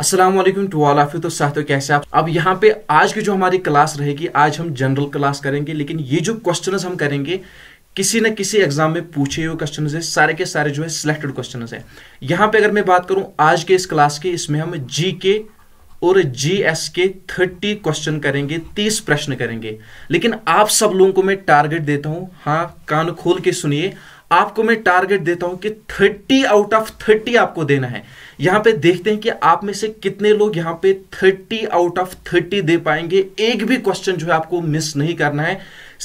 Aslam to all of you तो साथियों कैसे आप अब यहाँ पे आज की जो हमारी क्लास रहेगी आज हम जनरल क्लास करेंगे लेकिन ये जो क्वेश्चन हम करेंगे किसी न किसी एग्जाम में पूछे हुए क्वेश्चन है सारे के सारे जो है सिलेक्टेड क्वेश्चन है यहाँ पे अगर मैं बात करूँ आज के इस क्लास की इसमें हम जी के और जी एस के थर्टी क्वेश्चन करेंगे तीस प्रश्न करेंगे लेकिन आप सब लोगों को मैं टारगेट देता हूँ हाँ कान खोल के सुनिए आपको मैं टारगेट देता हूं कि 30 आउट ऑफ 30 आपको देना है यहां पे देखते हैं कि आप में से कितने लोग यहां पे 30 आउट ऑफ 30 दे पाएंगे एक भी क्वेश्चन जो है आपको मिस नहीं करना है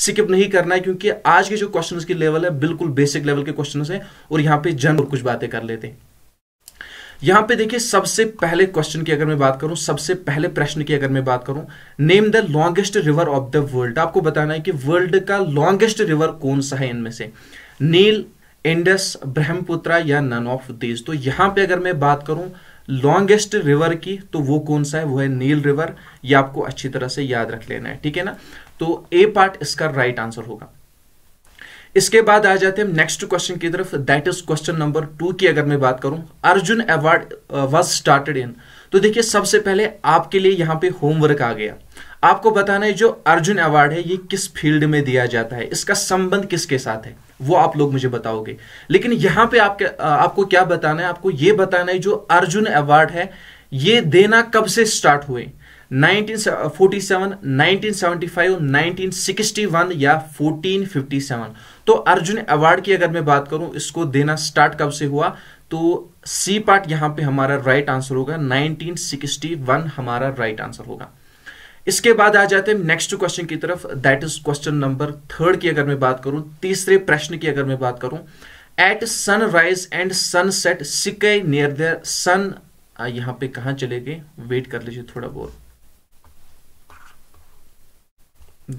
स्किप नहीं करना है क्योंकि आज के जो क्वेश्चन की लेवल है बिल्कुल बेसिक लेवल के क्वेश्चन है और यहां पर जनरल कुछ बातें कर लेते हैं यहां पे देखिए सबसे पहले क्वेश्चन की अगर मैं बात करूं सबसे पहले प्रश्न की अगर मैं बात करूं name the longest river of the world आपको बताना है कि वर्ल्ड का लॉन्गेस्ट रिवर कौन सा है इनमें से नील इंडस ब्रह्मपुत्र या नन ऑफ दीज तो यहां पे अगर मैं बात करूं लॉन्गेस्ट रिवर की तो वो कौन सा है वो है नील रिवर ये आपको अच्छी तरह से याद रख लेना है ठीक है ना तो ए पार्ट इसका राइट right आंसर होगा इसके बाद आ जाते हैं नेक्स्ट क्वेश्चन की तरफ that is question number two की अगर मैं बात करूं Arjuna award was started in तो देखिए सबसे पहले आपके लिए यहां पे होमवर्क आ गया आपको बताना है जो अर्जुन अवार्ड है ये किस फील्ड में दिया जाता है इसका संबंध किसके साथ है वो आप लोग मुझे बताओगे लेकिन यहां पे आपके आपको क्या बताना है आपको ये बताना है जो अर्जुन अवार्ड है ये देना कब से स्टार्ट हुए 1947, 1975, 1961 या 1457 तो अर्जुन अवार्ड की अगर मैं बात करूं इसको देना स्टार्ट कब से हुआ तो सी पार्ट यहां पे हमारा राइट आंसर होगा 1961 हमारा राइट आंसर होगा इसके बाद आ जाते हैं नेक्स्ट क्वेश्चन की तरफ that is question number third की अगर मैं बात करूं तीसरे प्रश्न की अगर मैं बात करूं at sunrise and sunset sky near the sun यहां पे कहा चले गए वेट कर लीजिए थोड़ा बहुत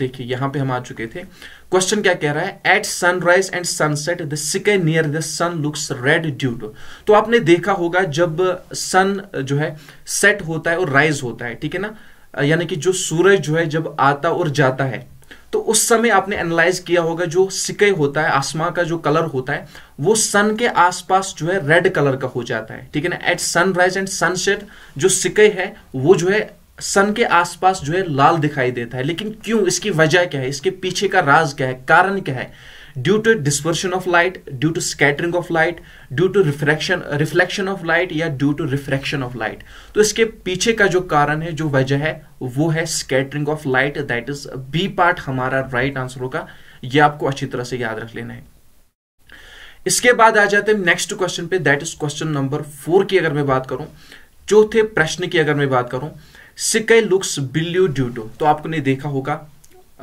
देखिए यहां पे हम आ चुके थे क्वेश्चन क्या कह रहा है at sunrise and sunset the sky near the sun looks red due to तो आपने देखा होगा जब सन जो है सेट होता है और राइज होता है ठीक है ना यानी कि जो सूरज जो है जब आता और जाता है तो उस समय आपने एनालाइज किया होगा जो सिके होता है आसमां का जो कलर होता है वो सन के आसपास जो है रेड कलर का हो जाता है ठीक है ना एट सनराइज एंड सनसेट जो सिकई है वो जो है सन के आसपास जो है लाल दिखाई देता है लेकिन क्यों इसकी वजह क्या है इसके पीछे का राज क्या है कारण क्या है due to dispersion of light due to scattering of light due to refraction reflection of light या due to refraction of light तो इसके पीछे का जो कारण है जो वजह है वो है scattering of light that is B part हमारा राइट right आंसर होगा ये आपको अच्छी तरह से याद रख लेना है इसके बाद आ जाते हैं नेक्स्ट क्वेश्चन पे that is question number four की अगर मैं बात करूं चौथे प्रश्न की अगर मैं बात करूं सिकाई लुक्स बिल्यू ड्यू टू तो आपने देखा होगा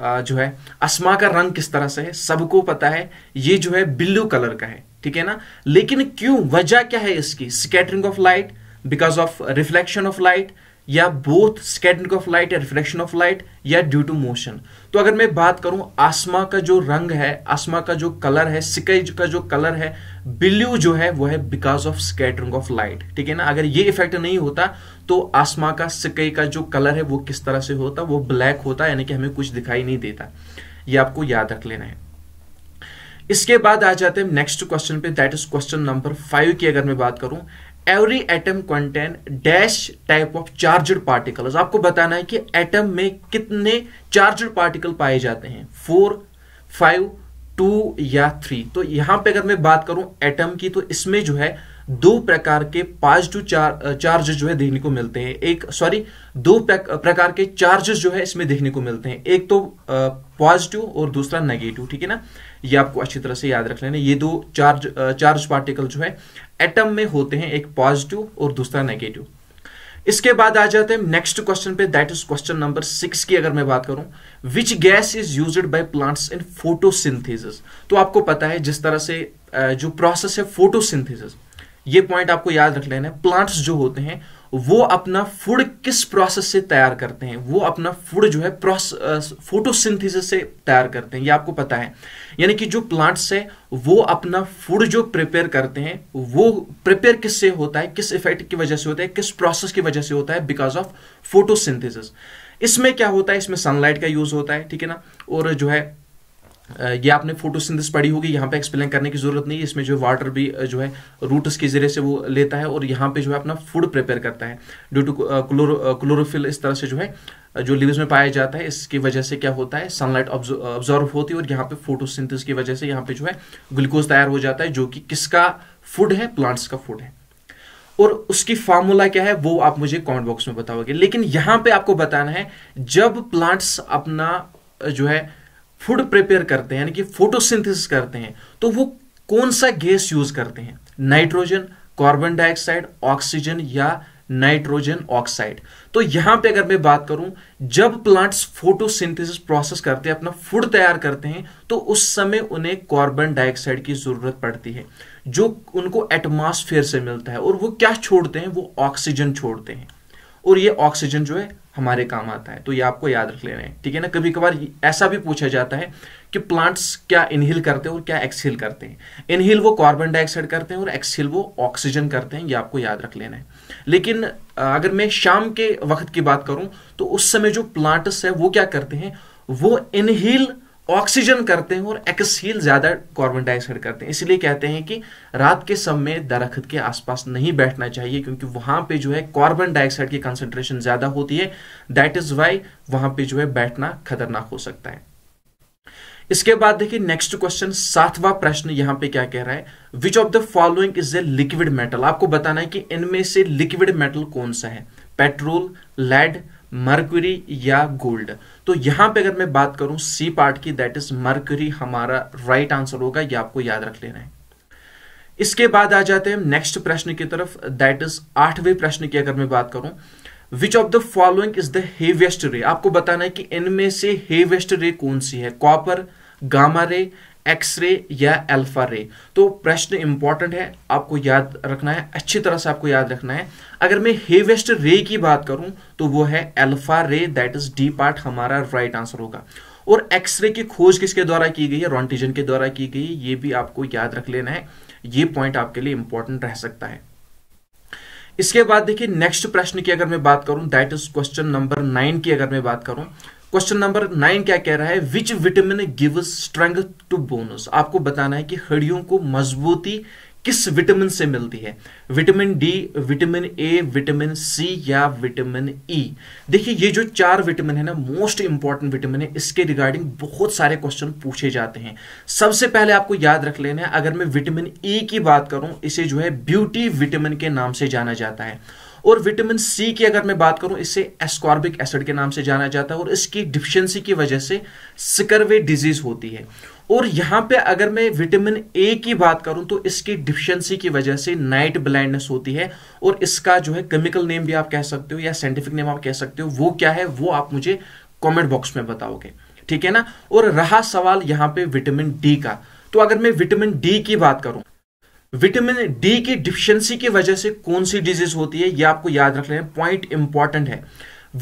जो है अस्मा का रंग किस तरह से है सबको पता है ये जो है ब्लू कलर का है ठीक है ना लेकिन क्यों वजह क्या है इसकी scattering of light because of reflection of light या बोथ स्कैटरिंग ऑफ लाइट या रिफ्लेक्शन ऑफ लाइट या ड्यू टू मोशन तो अगर मैं बात करूं आसमा का जो रंग है आसमा का जो कलर है सिकई का जो कलर है ब्लू जो है वो है because of scattering of light ठीक है ना अगर ये इफेक्ट नहीं होता तो आसमा का सिकई का जो कलर है वो किस तरह से होता वो ब्लैक होता यानी कि हमें कुछ दिखाई नहीं देता ये आपको याद रख लेना है इसके बाद आ जाते हैं नेक्स्ट क्वेश्चन पे that is question number five की अगर मैं बात करूं every atom contain dash type of charged particle आपको बताना है कि एटम में कितने चार्जड पार्टिकल पाए जाते हैं फोर फाइव टू या थ्री तो यहां पे अगर मैं बात करूं एटम की तो इसमें जो है दो प्रकार के पॉजिटिव चार चार्ज जो है देखने को मिलते हैं एक सॉरी दो प्रकार के चार्जेस जो है इसमें देखने को मिलते हैं एक तो पॉजिटिव और दूसरा नेगेटिव ठीक है ना ये आपको अच्छी तरह से याद रख लेना ये दो चार्ज चार्ज पार्टिकल जो है एटम में होते हैं एक पॉजिटिव और दूसरा नेगेटिव इसके बाद आ जाते हैं नेक्स्ट क्वेश्चन पे that is question number six की अगर मैं बात करूं which gas is use by plants in photosynthesis तो आपको पता है जिस तरह से जो प्रोसेस है फोटोसिंथेसिस ये पॉइंट आपको याद रख लेना है प्लांट्स जो होते हैं वो अपना फूड किस प्रोसेस से तैयार करते हैं वो अपना फूड जो है प्रोसेस फोटोसिंथेसिस से तैयार करते हैं ये आपको पता है यानी कि जो प्लांट्स है वो अपना फूड जो प्रिपेयर करते हैं वो प्रिपेयर किससे होता है किस इफेक्ट की वजह से होता है किस प्रोसेस की वजह से होता है बिकॉज ऑफ फोटोसिंथेसिस इसमें क्या होता है इसमें सनलाइट का यूज होता है ठीक है ना और जो है ये आपने फोटोसिंथेसिस पढ़ी होगी यहाँ पे एक्सप्लेन करने की जरूरत नहीं है इसमें जो वाटर भी जो है रूट्स के जरिए से वो लेता है और यहाँ पे जो है अपना फूड प्रिपेयर करता है ड्यू टू क्लोरो क्लोरोफिल इस तरह से जो है जो लिवस में पाया जाता है इसकी वजह से क्या होता है सनलाइट ऑब्जॉर्व होती है और यहाँ पे फोटोसिंथेसिस की वजह से यहाँ पे जो है ग्लूकोज तैयार हो जाता है जो कि किसका फूड है प्लांट्स का फूड है और उसकी फार्मूला क्या है वो आप मुझे कॉमेंट बॉक्स में बताओगे लेकिन यहाँ पे आपको बताना है जब प्लांट्स अपना जो है फूड प्रिपेयर करते हैं यानी कि फोटोसिंथेसिस करते हैं तो वो कौन सा गैस यूज करते हैं नाइट्रोजन कार्बन डाइऑक्साइड ऑक्सीजन या नाइट्रोजन ऑक्साइड तो यहां पे अगर मैं बात करूं जब प्लांट्स फोटोसिंथेसिस प्रोसेस करते हैं अपना फूड तैयार करते हैं तो उस समय उन्हें कार्बन डाइऑक्साइड की जरूरत पड़ती है जो उनको एटमॉस्फेयर से मिलता है और वो क्या छोड़ते हैं वो ऑक्सीजन छोड़ते हैं और ये ऑक्सीजन जो है हमारे काम आता है तो ये आपको याद रख लेना है ठीक है ना कभी कभार ऐसा भी पूछा जाता है कि प्लांट्स क्या इनहेल करते हैं और क्या एक्सहेल करते हैं इनहेल वो कार्बन डाइऑक्साइड करते हैं और एक्सहेल वो ऑक्सीजन करते हैं ये आपको याद रख लेना है लेकिन अगर मैं शाम के वक्त की बात करूं तो उस समय जो प्लांट्स है वो क्या करते हैं वो इनहेल ऑक्सीजन करते हैं और एक्सील ज़्यादा कार्बन डाइऑक्साइड करते हैं इसलिए कहते हैं कि रात के समय दरख्त के आसपास नहीं बैठना चाहिए क्योंकि वहां पे जो है कार्बन डाइऑक्साइड की कंसंट्रेशन ज़्यादा होती है दैट इज़ वाई वहां पे जो है बैठना खतरनाक हो सकता है इसके बाद देखिए नेक्स्ट क्वेश्चन सातवां प्रश्न यहां पे क्या कह रहा है which of the following is a liquid metal आपको बताना है कि इनमें से लिक्विड मेटल कौन सा है पेट्रोल लेड मर्करी या गोल्ड तो यहां पे अगर मैं बात करूं सी पार्ट की दैट इज मर्करी हमारा राइट right आंसर होगा ये आपको याद रख लेना है इसके बाद आ जाते हैं नेक्स्ट प्रश्न की तरफ दैट इज आठवें प्रश्न की अगर मैं बात करूं which of the following is the heaviest ray आपको बताना है कि इनमें से हेवियस्ट रे कौन सी है कॉपर गामा रे एक्सरे या अल्फा रे तो प्रश्न इंपॉर्टेंट है आपको याद रखना है अच्छी तरह से आपको याद रखना है अगर मैं हेवेस्ट रे की बात करूं तो वो है alpha ray that is D part हमारा राइट आंसर होगा और एक्सरे की खोज किसके द्वारा की गई है रॉन्टिजन के द्वारा की गई है ये भी आपको याद रख लेना है ये पॉइंट आपके लिए इंपॉर्टेंट रह सकता है इसके बाद देखिए नेक्स्ट प्रश्न की अगर मैं बात करूं that is question number nine की अगर मैं बात करूं क्वेश्चन नंबर नाइन क्या कह रहा है which vitamin give strength to bones आपको बताना है कि हड्डियों को मजबूती किस विटामिन से मिलती है vitamin D vitamin A vitamin C या विटामिन ई e. देखिए ये जो चार विटामिन है ना मोस्ट इंपॉर्टेंट विटामिन है इसके रिगार्डिंग बहुत सारे क्वेश्चन पूछे जाते हैं सबसे पहले आपको याद रख लेना है अगर मैं विटामिन ई e की बात करूं इसे जो है ब्यूटी विटामिन के नाम से जाना जाता है और विटामिन सी की अगर मैं बात करूं इसे एस्कॉर्बिक एसिड के नाम से जाना जाता है और इसकी डिफिशियंसी की वजह से सिकरवे डिजीज होती है और यहां पे अगर मैं विटामिन ए की बात करूं तो इसकी डिफिशियंसी की वजह से नाइट ब्लाइंडनेस होती है और इसका जो है केमिकल नेम भी आप कह सकते हो या साइंटिफिक नेम आप कह सकते हो वो क्या है वो आप मुझे कमेंट बॉक्स में बताओगे ठीक है ना और रहा सवाल यहां पे विटामिन डी का तो अगर मैं विटामिन डी की बात करूं विटामिन डी की डिफिशियंसी की वजह से कौन सी डिजीज होती है ये आपको याद रख लेना पॉइंट इंपॉर्टेंट है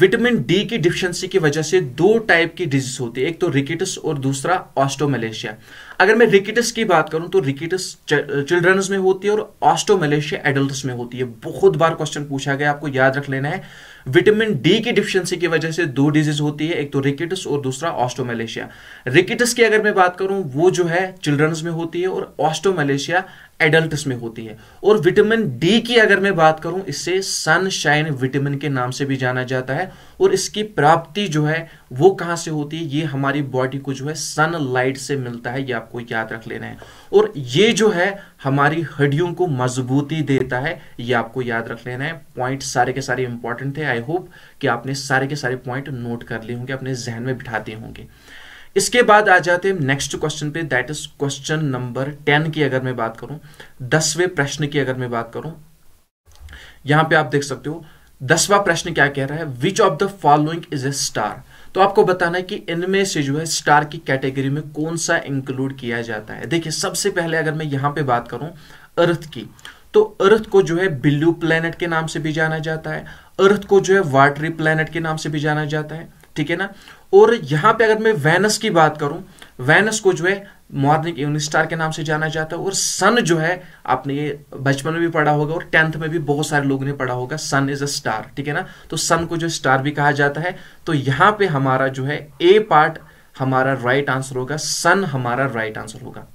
विटामिन डी की डिफिशियंसी की वजह से दो टाइप की डिजीज होती है एक तो रिकेटस और दूसरा ऑस्टोमलेशिया अगर मैं रिकेटस की बात करूं तो रिकेटस चिल्ड्रंस में होती है और ऑस्टोमलेशिया एडल्ट में होती है बहुत बार क्वेश्चन पूछा गया आपको याद रख लेना है विटामिन डी की डिफिशियंसी की वजह से दो डिजीज होती है एक तो रिकेटस और दूसरा ऑस्टोमलेशिया रिकेटस की अगर मैं बात करूं वो जो है चिल्ड्रंस में होती है और ऑस्टोमलेशिया एडल्ट में होती है और विटामिन डी की अगर मैं बात करूं इससे सनशाइन विटामिन के नाम से भी जाना जाता है और इसकी प्राप्ति जो है वो कहां से होती है ये हमारी बॉडी को जो है सनलाइट से मिलता है ये आपको याद रख लेना है और ये जो है हमारी हड्डियों को मजबूती देता है ये आपको याद रख लेना है पॉइंट सारे के सारे इंपॉर्टेंट थे आई होप कि आपने सारे के सारे पॉइंट नोट कर लिए होंगे अपने जहन में बिठाते होंगे इसके बाद आ जाते हैं नेक्स्ट क्वेश्चन पे that is question number ten की अगर मैं बात करूं दसवें प्रश्न की अगर मैं बात करूं यहां पे आप देख सकते हो दसवां प्रश्न क्या कह रहा है which of the following is a star तो आपको बताना है कि इनमें से जो है स्टार की कैटेगरी में कौन सा इंक्लूड किया जाता है देखिए सबसे पहले अगर मैं यहां पे बात करूं अर्थ की तो अर्थ को जो है बिल्लू प्लेनेट के नाम से भी जाना जाता है अर्थ को जो है वाटरी प्लेनेट के नाम से भी जाना जाता है ठीक है ना और यहां पे अगर मैं वेनस की बात करूं वेनस को जो है मॉर्निंग इवनिंग स्टार के नाम से जाना जाता है और सन जो है आपने ये बचपन में भी पढ़ा होगा और टेंथ में भी बहुत सारे लोगों ने पढ़ा होगा सन इज अ स्टार ठीक है ना तो सन को जो स्टार भी कहा जाता है तो यहां पे हमारा जो है ए पार्ट हमारा राइट आंसर होगा सन हमारा राइट आंसर होगा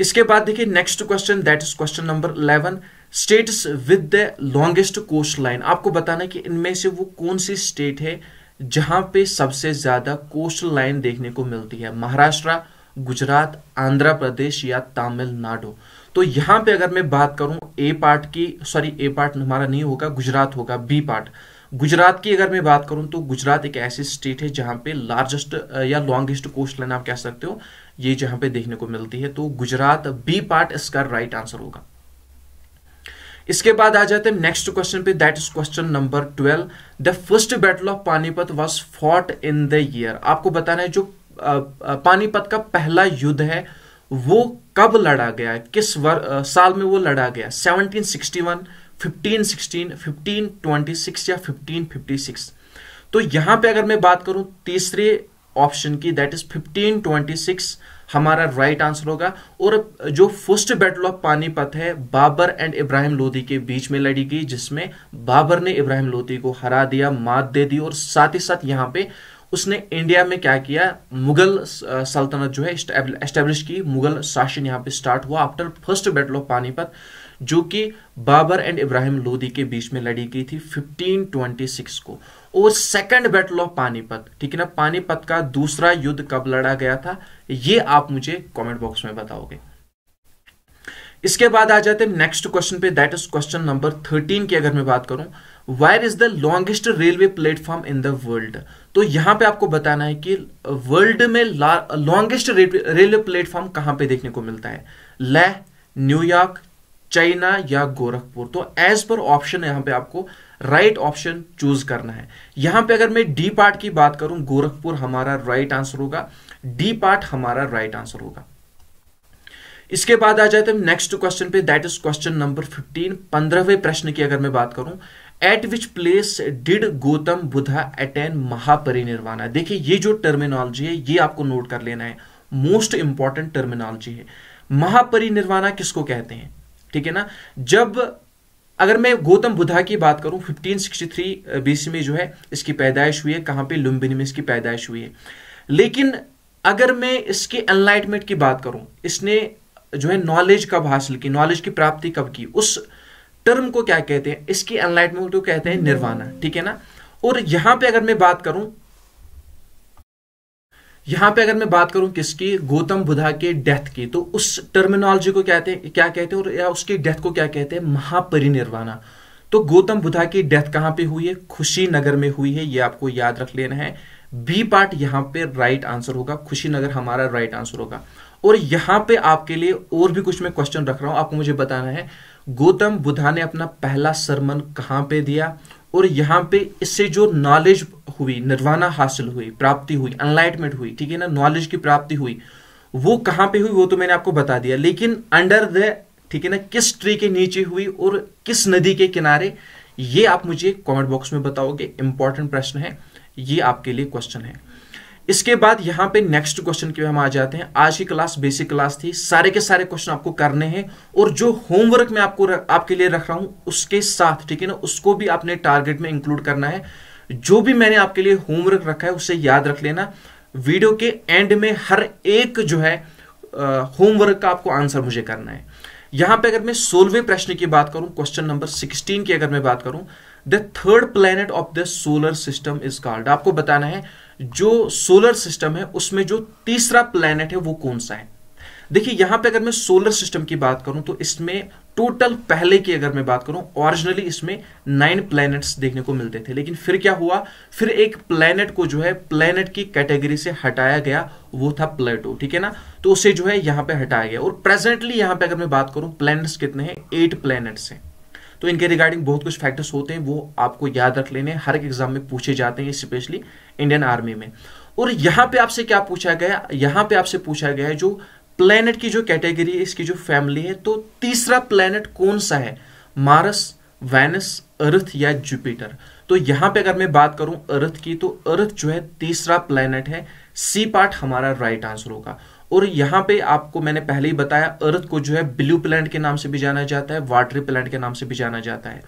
इसके बाद देखिए next question that is question number eleven states with the longest coastline आपको बताना है कि इनमें से वो कौन सी स्टेट है जहां पे सबसे ज्यादा कोस्टल लाइन देखने को मिलती है महाराष्ट्र गुजरात आंध्र प्रदेश या तमिलनाडु तो यहां पे अगर मैं बात करूं ए पार्ट की सॉरी ए पार्ट हमारा नहीं होगा गुजरात होगा बी पार्ट गुजरात की अगर मैं बात करूं तो गुजरात एक ऐसी स्टेट है जहां पे लार्जेस्ट या लॉन्गेस्ट कोस्ट लाइन आप कह सकते हो ये जहां पे देखने को मिलती है तो गुजरात बी पार्ट इसका राइट आंसर होगा इसके बाद आ जाते हैं नेक्स्ट क्वेश्चन पे that is question number twelve the first battle of Panipat was fought in the year आपको बताना है जो पानीपत का पहला युद्ध है वो कब लड़ा गया किस वर, साल में वो लड़ा गया 1761, 1516, 1526 या 1556 तो यहां पे अगर मैं बात करूं तीसरे ऑप्शन की दैट इज 1526 हमारा राइट आंसर होगा और जो फर्स्ट बैटल ऑफ पानीपत है बाबर एंड इब्राहिम लोधी के बीच में लड़ी गई जिसमें बाबर ने इब्राहिम लोधी को हरा दिया मात दे दी और साथ ही साथ यहाँ पे उसने इंडिया में क्या किया मुगल सल्तनत जो है एस्टेब्लिश की मुगल शासन यहाँ पे स्टार्ट हुआ after first battle of Panipat जो कि बाबर एंड इब्राहिम लोधी के बीच में लड़ी गई थी 1526 को और सेकंड बैटल ऑफ पानीपत ठीक है ना पानीपत का दूसरा युद्ध कब लड़ा गया था ये आप मुझे कमेंट बॉक्स में बताओगे इसके बाद आ जाते हैं नेक्स्ट क्वेश्चन पे that is question number thirteen की अगर मैं बात करूं where is the longest railway platform in the world तो यहां पे आपको बताना है कि वर्ल्ड में लॉन्गेस्ट रेलवे प्लेटफॉर्म कहां पे देखने को मिलता है लेह न्यूयॉर्क चाइना या गोरखपुर तो एज पर ऑप्शन यहां पे आपको राइट ऑप्शन चूज करना है यहां पे अगर मैं डी पार्ट की बात करूं गोरखपुर हमारा राइट right आंसर होगा डी पार्ट हमारा राइट right आंसर होगा इसके बाद आ जाते हैं नेक्स्ट क्वेश्चन पे दैट इज क्वेश्चन नंबर 15 पंद्रहवें प्रश्न की अगर मैं बात करूं at which place did Gautam Buddha attain Mahaparinirvana देखिए ये जो टर्मिनोलॉजी है ये आपको नोट कर लेना है मोस्ट इंपॉर्टेंट टर्मिनोलॉजी है महापरिनिर्वाणा किसको कहते हैं ठीक है ना जब अगर मैं गौतम बुद्धा की बात करूं 1563 बीसी में जो है इसकी पैदाइश हुई है कहां पे लुम्बिनी में इसकी पैदाइश हुई है लेकिन अगर मैं इसके एनलाइटमेंट की बात करूं इसने जो है नॉलेज कब हासिल की नॉलेज की प्राप्ति कब की उस टर्म को क्या कहते हैं इसकी एनलाइटमेंट को कहते हैं निर्वाणा ठीक है ना और यहां पे अगर मैं बात करूं यहां पे अगर मैं बात करूं किसकी गौतम बुधा के डेथ की तो उस टर्मिनोलॉजी को कहते हैं क्या कहते हैं और या उसकी डेथ को क्या कहते हैं महापरिनिर्वाणा तो गौतम बुद्धा की डेथ कहां पे हुई है खुशीनगर में हुई है ये आपको याद रख लेना है बी पार्ट यहां पे राइट आंसर होगा खुशीनगर हमारा राइट आंसर होगा और यहां पे आपके लिए और भी कुछ मैं क्वेश्चन रख रहा हूं आपको मुझे बताना है गौतम बुधा ने अपना पहला सरमन कहां पे दिया और यहाँ पे इससे जो नॉलेज हुई निर्वाणा हासिल हुई प्राप्ति हुई अनलाइटमेंट हुई ठीक है ना नॉलेज की प्राप्ति हुई वो कहाँ पे हुई वो तो मैंने आपको बता दिया लेकिन अंडर द ठीक है ना किस ट्री के नीचे हुई और किस नदी के किनारे ये आप मुझे कमेंट बॉक्स में बताओगे इंपॉर्टेंट प्रश्न है ये आपके लिए क्वेश्चन है इसके बाद यहां पे नेक्स्ट क्वेश्चन के हम आ जाते हैं आज की क्लास बेसिक क्लास थी सारे के सारे क्वेश्चन आपको करने हैं और जो होमवर्क मैं आपको रख, आपके लिए रख रहा हूं उसके साथ ठीक है ना उसको भी आपने टारगेट में इंक्लूड करना है जो भी मैंने आपके लिए होमवर्क रखा है उसे याद रख लेना वीडियो के एंड में हर एक जो है होमवर्क का आपको आंसर मुझे करना है यहां पर अगर मैं सोलवे प्रश्न की बात करूं क्वेश्चन नंबर सिक्सटीन की अगर मैं बात करूं the third planet of the solar system is called आपको बताना है जो सोलर सिस्टम है उसमें जो तीसरा प्लैनेट है वो कौन सा है देखिए यहां पे अगर मैं सोलर सिस्टम की बात करूं तो इसमें टोटल पहले की अगर मैं बात करूं ओरिजिनली इसमें नाइन प्लैनेट्स देखने को मिलते थे लेकिन फिर क्या हुआ फिर एक प्लैनेट को जो है प्लैनेट की कैटेगरी से हटाया गया वो था प्लेटो ठीक है ना तो उसे जो है यहां पे हटाया गया और प्रेजेंटली यहां पे अगर मैं बात करूं प्लैनेट्स कितने हैं एट प्लैनेट्स हैं तो इनके रिगार्डिंग बहुत कुछ फैक्टर्स होते हैं वो आपको याद रख लेने हर एक एग्जाम में पूछे जाते हैं स्पेशली इंडियन आर्मी में और यहां पे आपसे क्या पूछा गया यहां पे आपसे पूछा गया है जो प्लेनेट की जो कैटेगरी है इसकी जो फैमिली है तो तीसरा प्लेनेट कौन सा है मारस वेनस अर्थ या जुपिटर तो यहां पे अगर मैं बात करूं अर्थ की तो अर्थ जो है तीसरा प्लेनेट है सी पार्ट हमारा राइट आंसर होगा और यहाँ पे आपको मैंने पहले ही बताया अर्थ को जो है ब्लू प्लैनेट के नाम से भी जाना जाता है वाटरी प्लैनेट के नाम से भी जाना जाता है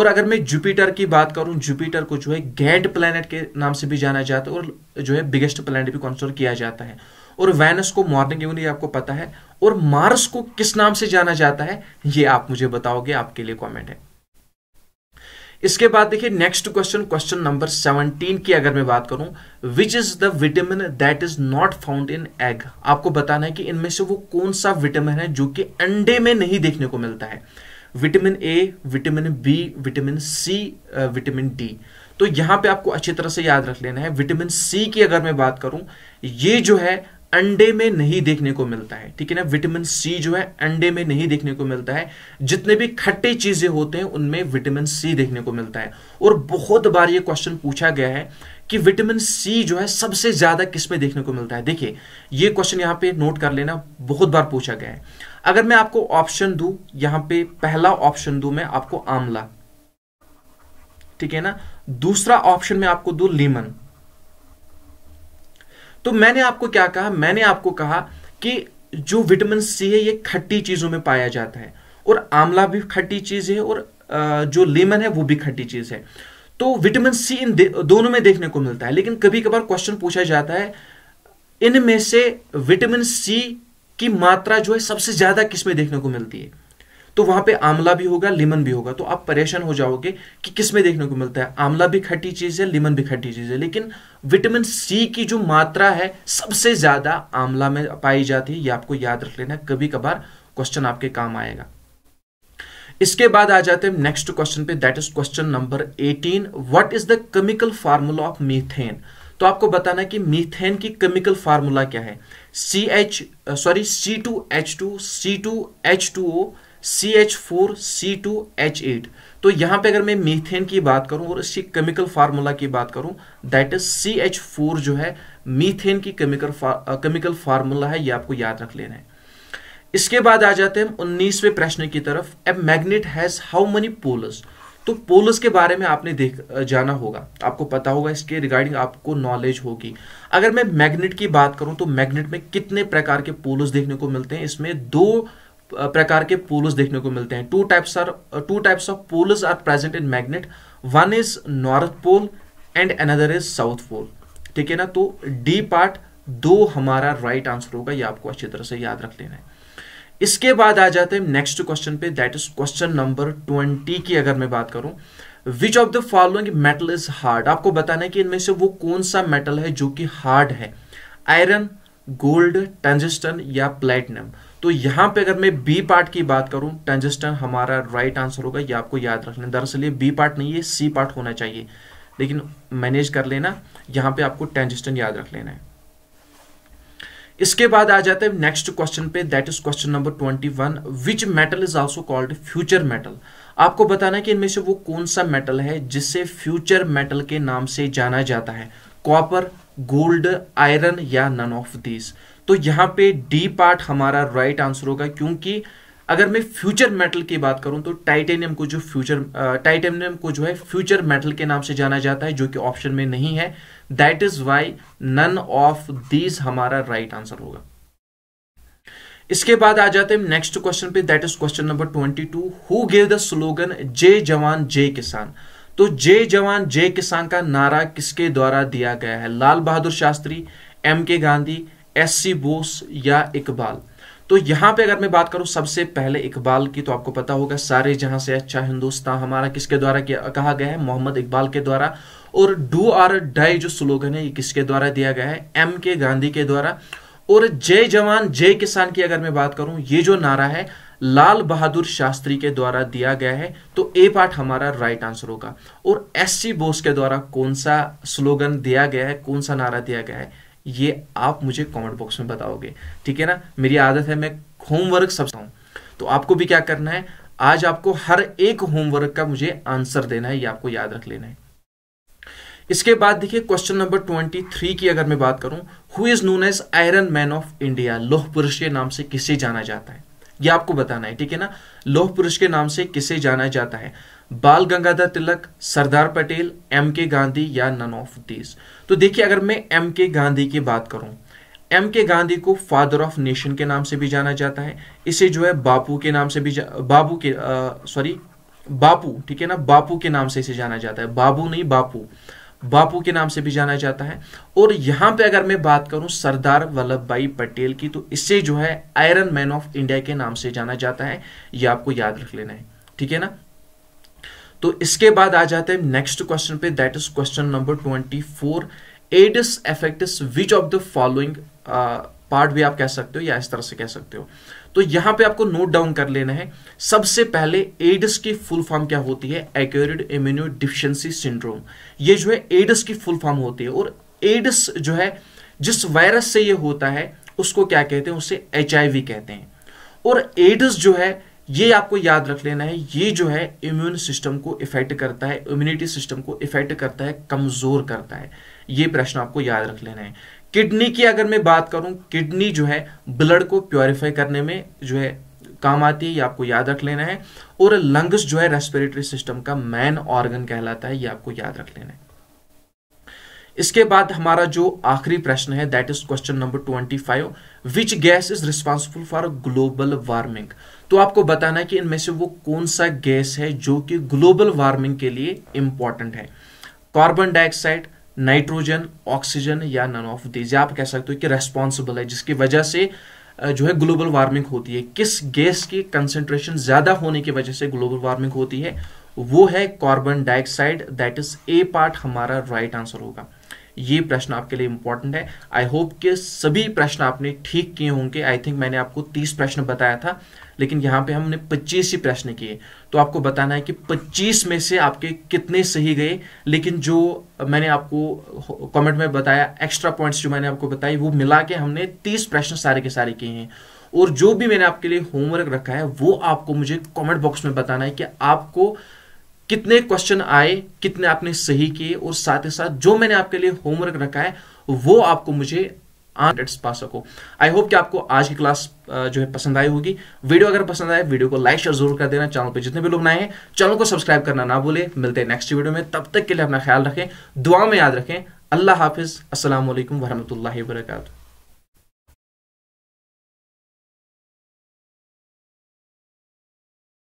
और अगर मैं जुपिटर की बात करूं जुपिटर को जो है गैंट प्लैनेट के नाम से भी जाना जाता है और जो है बिगेस्ट प्लैनेट भी कंसिडर किया जाता है और वैनस को मॉर्निंग इवनिंग आपको पता है और मार्स को किस नाम से जाना जाता है ये आप मुझे बताओगे आपके लिए कॉमेंट है इसके बाद देखिए नेक्स्ट क्वेश्चन क्वेश्चन नंबर 17 की अगर मैं बात करूं which is the vitamin that is not found in egg आपको बताना है कि इनमें से वो कौन सा विटामिन है जो कि अंडे में नहीं देखने को मिलता है vitamin A vitamin B vitamin C vitamin D तो यहां पे आपको अच्छी तरह से याद रख लेना है विटामिन सी की अगर मैं बात करूं ये जो है अंडे में नहीं देखने को मिलता है ठीक है ना विटामिन सी जो है अंडे में नहीं देखने को मिलता है जितने भी खट्टे चीजें होते हैं उनमें विटामिन सी देखने को मिलता है और बहुत बार ये क्वेश्चन पूछा गया है कि विटामिन सी जो है सबसे ज्यादा किसमें देखने को मिलता है देखिए ये क्वेश्चन यहाँ पे नोट कर लेना बहुत बार पूछा गया है अगर मैं आपको ऑप्शन दू यहां पे पहला ऑप्शन दू मैं आपको आंवला ठीक है ना दूसरा ऑप्शन में आपको दू लेमन तो मैंने आपको क्या कहा मैंने आपको कहा कि जो विटामिन सी है ये खट्टी चीज़ों में पाया जाता है और आंवला भी खट्टी चीज़ है और जो लेमन है वो भी खट्टी चीज़ है तो विटामिन सी इन दोनों में देखने को मिलता है लेकिन कभी कभार क्वेश्चन पूछा जाता है इनमें से विटामिन सी की मात्रा जो है सबसे ज़्यादा किसमें देखने को मिलती है तो वहां पे आंवला भी होगा लेमन भी होगा तो आप परेशान हो जाओगे कि किस में देखने को मिलता है आंवला भी खट्टी चीज है लेमन भी खट्टी चीज है लेकिन विटामिन सी की जो मात्रा है सबसे ज्यादा आंवला में पाई जाती है ये आपको याद रख लेना कभी कभार क्वेश्चन आपके काम आएगा इसके बाद आ जाते हैं नेक्स्ट क्वेश्चन पे that is question number 18 what is the chemical formula of methane तो आपको बताना कि मीथेन की केमिकल फार्मूला क्या है C H sorry C two H two C two H two O C H four C two H eight तो यहां पे अगर मैं मीथेन की बात करूं और इसकी केमिकल फार्मूला की बात करूं that is C H four जो है मीथेन की केमिकल केमिकल फार्मूला है ये आपको याद रख लेना है इसके बाद आ जाते हैं हम उन्नीसवें प्रश्न की तरफ a magnet has how many poles तो पोलस के बारे में आपने देख जाना होगा आपको पता होगा इसके रिगार्डिंग आपको नॉलेज होगी अगर मैं मैग्नेट की बात करूं तो मैग्नेट में कितने प्रकार के पोलस देखने को मिलते हैं इसमें दो प्रकार के पोल्स देखने को मिलते हैं two types are two types of poles are present in magnet one is north pole and another is south pole ठीक है ना तो डी पार्ट दो हमारा राइट right आंसर होगा ये आपको अच्छी तरह से याद रख लेना है इसके बाद आ जाते हैं नेक्स्ट क्वेश्चन पे that is question number twenty की अगर मैं बात करूं which of the following metal is hard आपको बताना है कि इनमें से वो कौन सा मेटल है जो कि हार्ड है आयरन गोल्ड टंजिस्टन या प्लेटिनम तो यहां पे अगर मैं बी पार्ट की बात करूं ट्रांजिस्टर हमारा राइट आंसर होगा ये आपको याद रखना दरअसल ये बी पार्ट नहीं है सी पार्ट होना चाहिए लेकिन मैनेज कर लेना यहां पे आपको ट्रांजिस्टर याद रख लेना है इसके बाद आ जाता है नेक्स्ट क्वेश्चन पे that is question number twenty one which metal is also called future metal आपको बताना है कि इनमें से वो कौन सा मेटल है जिसे फ्यूचर मेटल के नाम से जाना जाता है कॉपर गोल्ड आयरन या नन ऑफ दीज तो यहां पे डी पार्ट हमारा राइट right आंसर होगा क्योंकि अगर मैं फ्यूचर मेटल की बात करूं तो टाइटेनियम को जो फ्यूचर टाइटेनियम को जो है फ्यूचर मेटल के नाम से जाना जाता है जो कि ऑप्शन में नहीं है that is why none of these हमारा राइट right आंसर होगा इसके बाद आ जाते हैं नेक्स्ट क्वेश्चन पे that is question number twenty two who gave the slogan Jai Jawan जय किसान तो जय जवान जय किसान का नारा किसके द्वारा दिया गया है लाल बहादुर Shastri M K Gandhi S C Bose या इकबाल तो यहां पे अगर मैं बात करूं सबसे पहले इकबाल की तो आपको पता होगा सारे जहां से अच्छा हिंदुस्तान हमारा किसके द्वारा कहा गया है मोहम्मद इकबाल के द्वारा और डू आर डाई जो स्लोगन है ये किसके द्वारा दिया गया है एम के गांधी के द्वारा और जय जवान जय किसान की अगर मैं बात करूं ये जो नारा है लाल बहादुर शास्त्री के द्वारा दिया गया है तो ए पार्ट हमारा राइट आंसर होगा और एस सी बोस के द्वारा कौन सा स्लोगन दिया गया है कौन सा नारा दिया गया है ये आप मुझे कमेंट बॉक्स में बताओगे ठीक है ना मेरी आदत है मैं होमवर्क सब हूँ तो आपको भी क्या करना है आज आपको हर एक होमवर्क का मुझे आंसर देना है ये आपको याद रख लेना है इसके बाद देखिए क्वेश्चन नंबर ट्वेंटी थ्री की अगर मैं बात करूं who is known as iron man of India लोह पुरुष के नाम से किसे जाना जाता है ये आपको बताना है ठीक है ना लोह पुरुष के नाम से किसे जाना जाता है बाल गंगाधर तिलक सरदार पटेल एम के गांधी या नन ऑफ दीज तो देखिए अगर मैं एम के गांधी की बात करूं एम के गांधी को फादर ऑफ नेशन के नाम से भी जाना जाता है इसे जो है बापू के नाम से भी बाबू के सॉरी बापू ठीक है ना बापू के नाम से इसे जाना जाता है बाबू नहीं बापू बापू के नाम से भी जाना जाता है और यहां पे अगर मैं बात करूं सरदार वल्लभ भाई पटेल की तो इसे जो है आयरन मैन ऑफ इंडिया के नाम से जाना जाता है ये आपको याद रख लेना है ठीक है ना तो इसके बाद आ जाते हैं नेक्स्ट क्वेश्चन पे that is question number twenty four AIDS affects which of the following part भी आप कह सकते हो या इस तरह से कह सकते हो तो यहां पे आपको नोट डाउन कर लेना है सबसे पहले एड्स की फुल फॉर्म क्या होती है एक्यूरिड इम्यूनो डिफिशियंसी सिंड्रोम ये जो है एड्स की फुल फॉर्म होती है और एड्स जो है जिस वायरस से ये होता है उसको क्या कहते हैं उसे एच कहते हैं और एड्स जो है ये आपको याद रख लेना है ये जो है इम्यून सिस्टम को इफेक्ट करता है इम्यूनिटी सिस्टम को इफेक्ट करता है कमजोर करता है ये प्रश्न आपको याद रख लेना है किडनी की अगर मैं बात करूं किडनी जो है ब्लड को प्योरीफाई करने में जो है काम आती है ये आपको याद रख लेना है और लंग्स जो है रेस्पिरेटरी सिस्टम का मैन ऑर्गन कहलाता है ये आपको याद रख लेना है इसके बाद हमारा जो आखिरी प्रश्न है that is question number twenty five which gas is responsible for global warming तो आपको बताना है कि इनमें से वो कौन सा गैस है जो कि ग्लोबल वार्मिंग के लिए इंपॉर्टेंट है कार्बन डाइऑक्साइड नाइट्रोजन ऑक्सीजन या नन ऑफ दीज आप कह सकते हो कि रेस्पॉन्सिबल है जिसकी वजह से जो है ग्लोबल वार्मिंग होती है किस गैस की कंसेंट्रेशन ज्यादा होने की वजह से ग्लोबल वार्मिंग होती है वो है carbon dioxide that is a part हमारा राइट right आंसर होगा ये प्रश्न आपके लिए इंपॉर्टेंट है आई होप कि सभी प्रश्न आपने ठीक किए होंगे आई थिंक मैंने आपको तीस प्रश्न बताया था लेकिन यहाँ पे हमने पच्चीस ही प्रश्न किए तो आपको बताना है कि पच्चीस में से आपके कितने सही गए लेकिन जो मैंने आपको कमेंट में बताया एक्स्ट्रा पॉइंट्स जो मैंने आपको बताई वो मिला के हमने तीस प्रश्न सारे के सारे किए हैं और जो भी मैंने आपके लिए होमवर्क रखा है वो आपको मुझे कमेंट बॉक्स में बताना है कि आपको कितने क्वेश्चन आए कितने आपने सही किए और साथ ही साथ जो मैंने आपके लिए होमवर्क रखा है वो आपको मुझे आंसर्स पा सको आई होप कि आपको आज की क्लास जो है पसंद आई होगी वीडियो अगर पसंद आए वीडियो को लाइक शेयर जरूर कर देना चैनल पे जितने भी लोग नए हैं चैनल को सब्सक्राइब करना ना भूले मिलते हैं नेक्स्ट वीडियो में तब तक के लिए अपना ख्याल रखें दुआ में याद रखें अल्लाह हाफिज़ वरहमत लाही वर्का